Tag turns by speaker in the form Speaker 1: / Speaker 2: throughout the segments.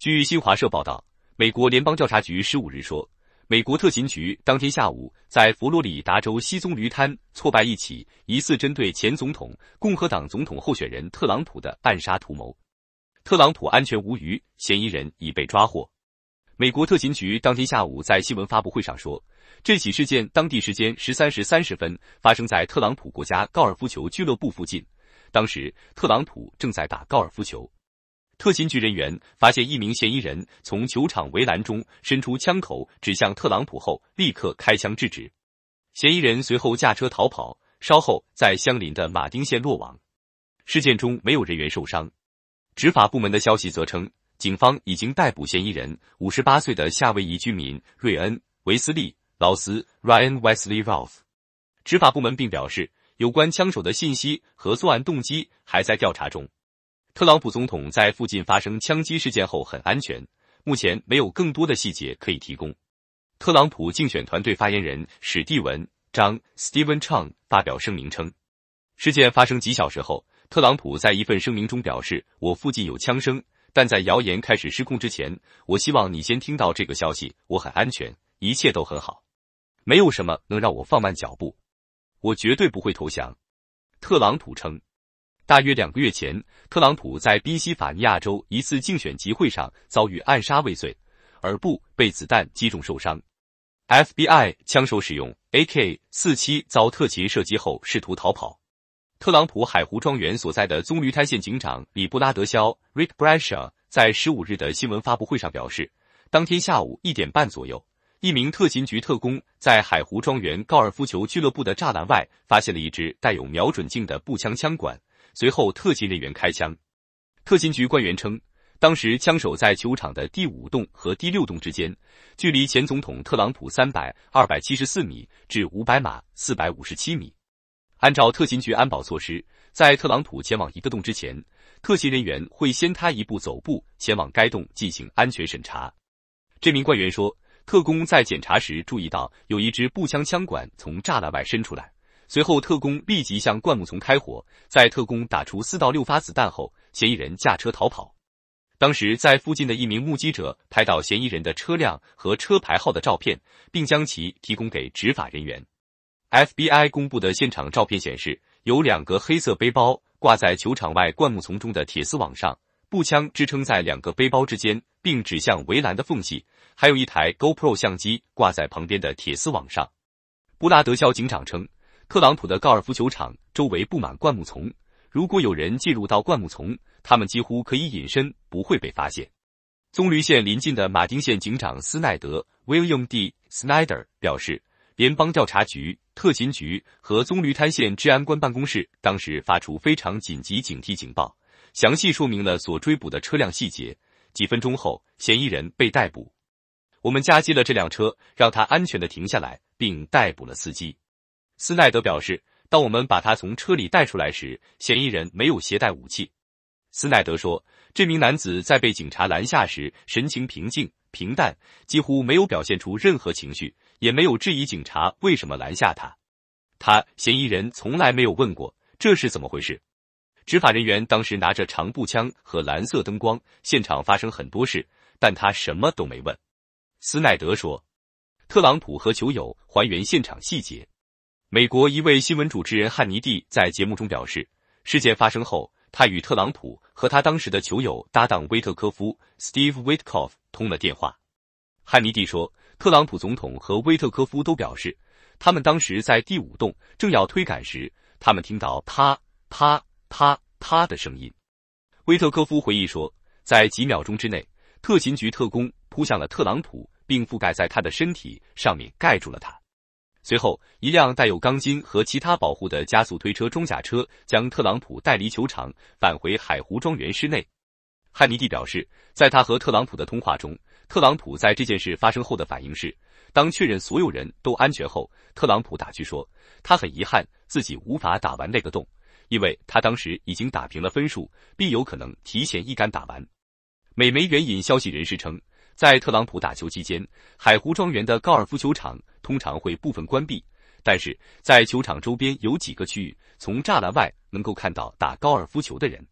Speaker 1: 据新华社报道，美国联邦调查局十五日说，美国特勤局当天下午在佛罗里达州西棕榈滩挫败一起疑似针对前总统、共和党总统候选人特朗普的暗杀图谋，特朗普安全无虞，嫌疑人已被抓获。美国特勤局当天下午在新闻发布会上说，这起事件当地时间十三时三十分发生在特朗普国家高尔夫球俱乐部附近，当时特朗普正在打高尔夫球。特勤局人员发现一名嫌疑人从球场围栏中伸出枪口指向特朗普后，立刻开枪制止。嫌疑人随后驾车逃跑，稍后在相邻的马丁县落网。事件中没有人员受伤。执法部门的消息则称，警方已经逮捕嫌疑人，58岁的夏威夷居民瑞恩·维斯利·劳斯 （Ryan Wesley r o l h 执法部门并表示，有关枪手的信息和作案动机还在调查中。特朗普总统在附近发生枪击事件后很安全，目前没有更多的细节可以提供。特朗普竞选团队发言人史蒂文·张 （Steven Chang） 发表声明称，事件发生几小时后，特朗普在一份声明中表示：“我附近有枪声，但在谣言开始失控之前，我希望你先听到这个消息。我很安全，一切都很好，没有什么能让我放慢脚步。我绝对不会投降。”特朗普称。大约两个月前，特朗普在宾夕法尼亚州一次竞选集会上遭遇暗杀未遂，耳部被子弹击中受伤。FBI 枪手使用 AK-47 遭特勤射击后试图逃跑。特朗普海湖庄园所在的棕榈滩县警长里布拉德肖 （Rick b r a s h a w 在十五日的新闻发布会上表示，当天下午一点半左右，一名特勤局特工在海湖庄园高尔夫球俱乐部的栅栏外发现了一支带有瞄准镜的步枪枪管。随后，特勤人员开枪。特勤局官员称，当时枪手在球场的第五栋和第六栋之间，距离前总统特朗普三百二百七十四米至五百码四百五十七米。按照特勤局安保措施，在特朗普前往一个洞之前，特勤人员会先他一步走步前往该洞进行安全审查。这名官员说，特工在检查时注意到有一支步枪枪管从栅栏外伸出来。随后，特工立即向灌木丛开火。在特工打出四到六发子弹后，嫌疑人驾车逃跑。当时，在附近的一名目击者拍到嫌疑人的车辆和车牌号的照片，并将其提供给执法人员。FBI 公布的现场照片显示，有两个黑色背包挂在球场外灌木丛中的铁丝网上，步枪支撑在两个背包之间，并指向围栏的缝隙，还有一台 GoPro 相机挂在旁边的铁丝网上。布拉德肖警长称。特朗普的高尔夫球场周围布满灌木丛，如果有人进入到灌木丛，他们几乎可以隐身，不会被发现。棕榈县临近的马丁县警长斯奈德 （William D. Snyder） 表示，联邦调查局、特勤局和棕榈滩县治安官办公室当时发出非常紧急警惕警报，详细说明了所追捕的车辆细节。几分钟后，嫌疑人被逮捕。我们夹击了这辆车，让他安全的停下来，并逮捕了司机。斯奈德表示，当我们把他从车里带出来时，嫌疑人没有携带武器。斯奈德说，这名男子在被警察拦下时神情平静、平淡，几乎没有表现出任何情绪，也没有质疑警察为什么拦下他。他（嫌疑人）从来没有问过这是怎么回事。执法人员当时拿着长步枪和蓝色灯光，现场发生很多事，但他什么都没问。斯奈德说，特朗普和球友还原现场细节。美国一位新闻主持人汉尼蒂在节目中表示，事件发生后，他与特朗普和他当时的球友搭档威特科夫 （Steve Witkoff） 通了电话。汉尼蒂说，特朗普总统和威特科夫都表示，他们当时在第五栋正要推杆时，他们听到啪啪啪啪的声音。威特科夫回忆说，在几秒钟之内，特勤局特工扑向了特朗普，并覆盖在他的身体上面盖住了他。随后，一辆带有钢筋和其他保护的加速推车装甲车将特朗普带离球场，返回海湖庄园室内。汉尼蒂表示，在他和特朗普的通话中，特朗普在这件事发生后的反应是：当确认所有人都安全后，特朗普打趣说，他很遗憾自己无法打完那个洞，因为他当时已经打平了分数，并有可能提前一杆打完。美媒援引消息人士称，在特朗普打球期间，海湖庄园的高尔夫球场。通常会部分关闭，但是在球场周边有几个区域，从栅栏外能够看到打高尔夫球的人。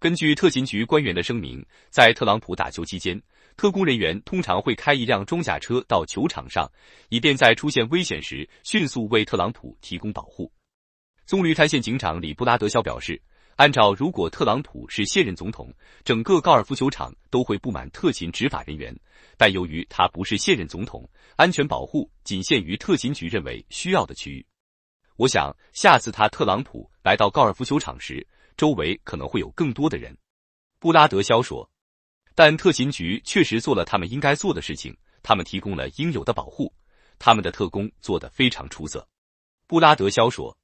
Speaker 1: 根据特勤局官员的声明，在特朗普打球期间，特工人员通常会开一辆装甲车到球场上，以便在出现危险时迅速为特朗普提供保护。棕榈滩县警长里布拉德肖表示。按照，如果特朗普是现任总统，整个高尔夫球场都会布满特勤执法人员。但由于他不是现任总统，安全保护仅限于特勤局认为需要的区域。我想，下次他特朗普来到高尔夫球场时，周围可能会有更多的人。”布拉德肖说。“但特勤局确实做了他们应该做的事情，他们提供了应有的保护，他们的特工做得非常出色。”布拉德肖说。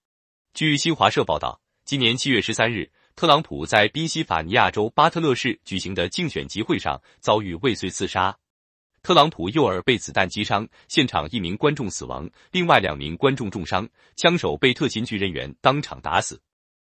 Speaker 1: 据新华社报道。今年七月十三日，特朗普在宾夕法尼亚州巴特勒市举行的竞选集会上遭遇未遂刺杀。特朗普右耳被子弹击伤，现场一名观众死亡，另外两名观众重伤，枪手被特勤局人员当场打死。